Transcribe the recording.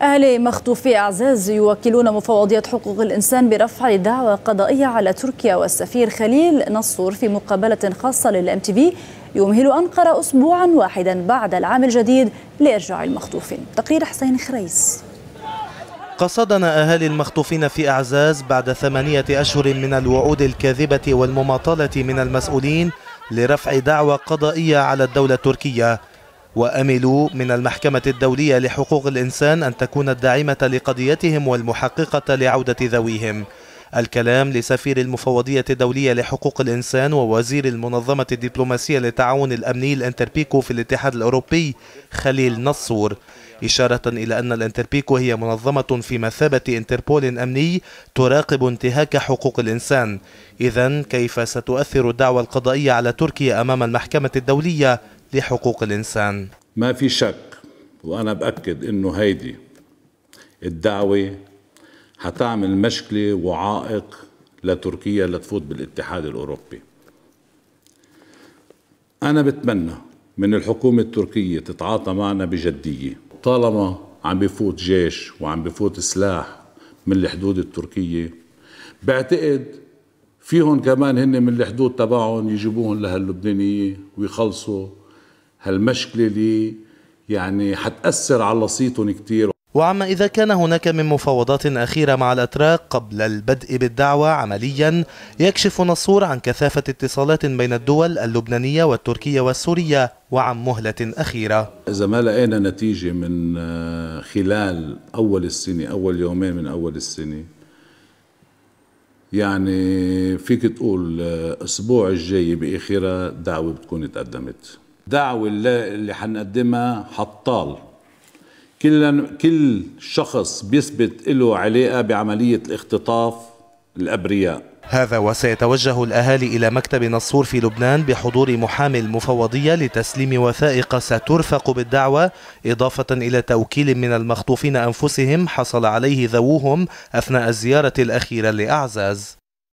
أهل مخطوفي أعزاز يوكلون مفوضية حقوق الإنسان برفع دعوى قضائية على تركيا والسفير خليل نصور في مقابلة خاصة للام تي في يمهل أنقرة أسبوعا واحدا بعد العام الجديد لإرجاع المخطوفين تقرير حسين خريس قصدنا أهالي المخطوفين في أعزاز بعد ثمانية أشهر من الوعود الكاذبة والمماطلة من المسؤولين لرفع دعوى قضائية على الدولة التركية وأملوا من المحكمة الدولية لحقوق الإنسان أن تكون الداعمة لقضيتهم والمحققة لعودة ذويهم الكلام لسفير المفوضية الدولية لحقوق الإنسان ووزير المنظمة الدبلوماسية للتعاون الأمني الانتربيكو في الاتحاد الأوروبي خليل نصور إشارة إلى أن الانتربيكو هي منظمة في مثابة انتربول أمني تراقب انتهاك حقوق الإنسان إذا كيف ستؤثر الدعوة القضائية على تركيا أمام المحكمة الدولية لحقوق الإنسان ما في شك وأنا بأكد إنه هيدي الدعوة حتعمل مشكلة وعائق لتركيا لتفوت بالاتحاد الأوروبي أنا بتمنى من الحكومة التركية تتعاطى معنا بجدية طالما عم بفوت جيش وعم بفوت سلاح من الحدود التركية بعتقد فيهم كمان هن من الحدود تبعهم يجيبوهم اللبنانية ويخلصوا هالمشكلة اللي يعني حتأثر على صيتهم كتير وعما إذا كان هناك من مفاوضات أخيرة مع الأتراك قبل البدء بالدعوة عمليا يكشف نصور عن كثافة اتصالات بين الدول اللبنانية والتركية والسورية وعن مهلة أخيرة إذا ما لقينا نتيجة من آه، خلال أول السنة أول يومين من أول السنة يعني فيك تقول آه، أسبوع الجاي بآخرها دعوة بتكون تقدمت الدعوة اللي حنقدمها حطال كل كل شخص بيثبت له علاقة بعملية الاختطاف الأبرياء هذا وسيتوجه الأهالي إلى مكتب نصور في لبنان بحضور محامي المفوضية لتسليم وثائق سترفق بالدعوة إضافة إلى توكيل من المخطوفين أنفسهم حصل عليه ذووهم أثناء الزيارة الأخيرة لأعزاز